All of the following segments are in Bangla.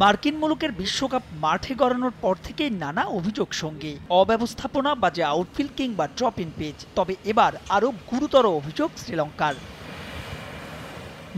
মার্কিন মুলুকের বিশ্বকাপ মাঠে গড়ানোর পর থেকেই নানা অভিযোগ সঙ্গে অব্যবস্থাপনা যে আউটফিল্ড কিংবা ড্রপ ইন পেজ তবে এবার আরও গুরুতর অভিযোগ শ্রীলঙ্কার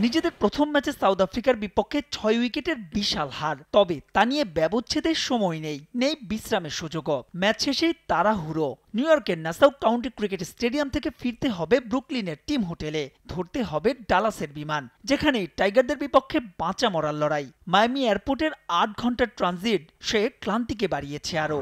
নিজেদের প্রথম ম্যাচে সাউথ আফ্রিকার বিপক্ষে ছয় উইকেটের বিশাল হার তবে তা নিয়ে ব্যবচ্ছেদের সময় নেই নেই বিশ্রামের সুযোগও ম্যাচ শেষে তাড়াহুড়ো নিউ ইয়র্কের নাসাউ কাউন্টি ক্রিকেট স্টেডিয়াম থেকে ফিরতে হবে ব্রুকলিনের টিম হোটেলে ধরতে হবে ডালাসের বিমান যেখানে টাইগারদের বিপক্ষে বাঁচা মরার লড়াই মায়ামি এয়ারপোর্টের আট ঘন্টার ট্রানজিট সে ক্লান্তিকে বাড়িয়েছে আরও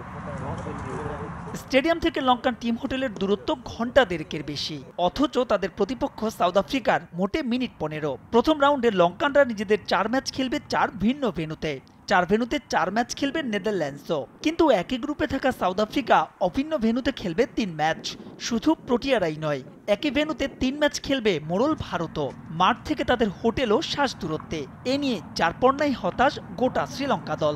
স্টেডিয়াম থেকে লঙ্কান টিম হোটেলের দূরত্ব ঘন্টা দেড়েকের বেশি অথচ তাদের প্রতিপক্ষ সাউথ আফ্রিকার মোটে মিনিট পনেরো প্রথম রাউন্ডে লঙ্কানরা নিজেদের চার ম্যাচ খেলবে চার ভিন্ন ভেনুতে চার ভেনুতে চার ম্যাচ খেলবে নেদারল্যান্ডসও কিন্তু একই গ্রুপে থাকা সাউথ আফ্রিকা অভিন্ন ভেনুতে খেলবে তিন ম্যাচ শুধু প্রোটিয়ারাই নয় একই ভেনুতে তিন ম্যাচ খেলবে মোরল ভারতও মাঠ থেকে তাদের হোটেলও শ্বাস দূরত্বে এ নিয়ে চারপর্ণাই হতাশ গোটা শ্রীলঙ্কা দল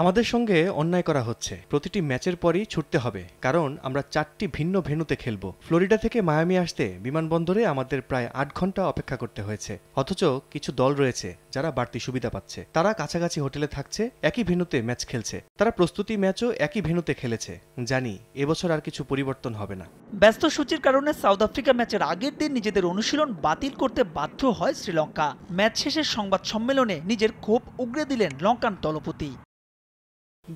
আমাদের সঙ্গে অন্যায় করা হচ্ছে প্রতিটি ম্যাচের পরই ছুটতে হবে কারণ আমরা চারটি ভিন্ন ভেন্যুতে খেলব ফ্লোরিডা থেকে মায়ামি আসতে বিমানবন্দরে আমাদের প্রায় আট ঘন্টা অপেক্ষা করতে হয়েছে অথচ কিছু দল রয়েছে যারা বাড়তি সুবিধা পাচ্ছে তারা কাছাকাছি হোটেলে থাকছে একই ভেন্যুতে ম্যাচ খেলছে তারা প্রস্তুতি ম্যাচও একই ভেন্যুতে খেলেছে জানি এবছর আর কিছু পরিবর্তন হবে না ব্যস্ত সূচির কারণে সাউথ আফ্রিকা ম্যাচের আগের দিন নিজেদের অনুশীলন বাতিল করতে বাধ্য হয় শ্রীলঙ্কা ম্যাচ শেষের সংবাদ সম্মেলনে নিজের ক্ষোভ উগড়ে দিলেন লঙ্কান দলপতি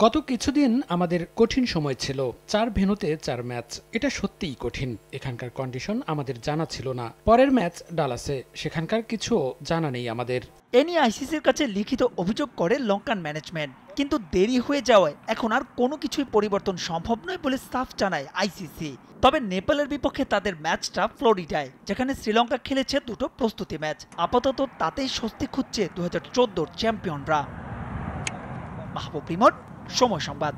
গত কিছুদিন আমাদের কঠিন সময় ছিল চার ভেনুতে চার ম্যাচ এটা সত্যিই কঠিন এখানকার কন্ডিশন আমাদের জানা ছিল না পরের ম্যাচ ডালাসে সেখানকার কিছু জানা নেই আমাদের এ নিয়ে আইসিসির কাছে লিখিত অভিযোগ করে লঙ্কান ম্যানেজমেন্ট কিন্তু দেরি হয়ে যাওয়ায় এখন আর কোনো কিছুই পরিবর্তন সম্ভব নয় বলে সাফ জানায় আইসিসি তবে নেপালের বিপক্ষে তাদের ম্যাচটা ফ্লোরিডায় যেখানে শ্রীলঙ্কা খেলেছে দুটো প্রস্তুতি ম্যাচ আপাতত তাতেই স্বস্তি খুঁজছে দু হাজার চ্যাম্পিয়নরা মাহবুব রিমন সময় সংবাদ